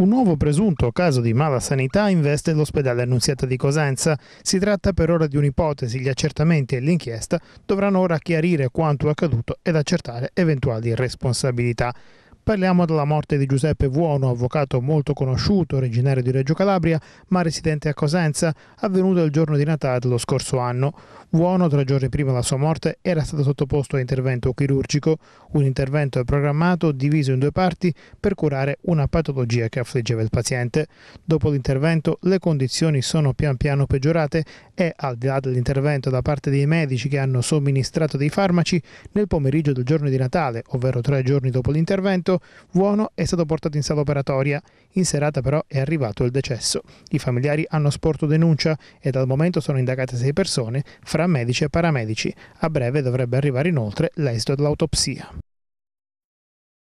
Un nuovo presunto caso di mala sanità investe l'ospedale Annunziata di Cosenza. Si tratta per ora di un'ipotesi, gli accertamenti e l'inchiesta dovranno ora chiarire quanto accaduto ed accertare eventuali responsabilità. Parliamo della morte di Giuseppe Vuono, avvocato molto conosciuto, originario di Reggio Calabria, ma residente a Cosenza, avvenuto il giorno di Natale dello scorso anno. Vuono, tre giorni prima della sua morte, era stato sottoposto a intervento chirurgico, un intervento programmato diviso in due parti per curare una patologia che affliggeva il paziente. Dopo l'intervento le condizioni sono pian piano peggiorate e, al di là dell'intervento da parte dei medici che hanno somministrato dei farmaci, nel pomeriggio del giorno di Natale, ovvero tre giorni dopo l'intervento, Vuono è stato portato in sala operatoria. In serata però è arrivato il decesso. I familiari hanno sporto denuncia e dal momento sono indagate sei persone, fra medici e paramedici. A breve dovrebbe arrivare inoltre l'esito dell'autopsia.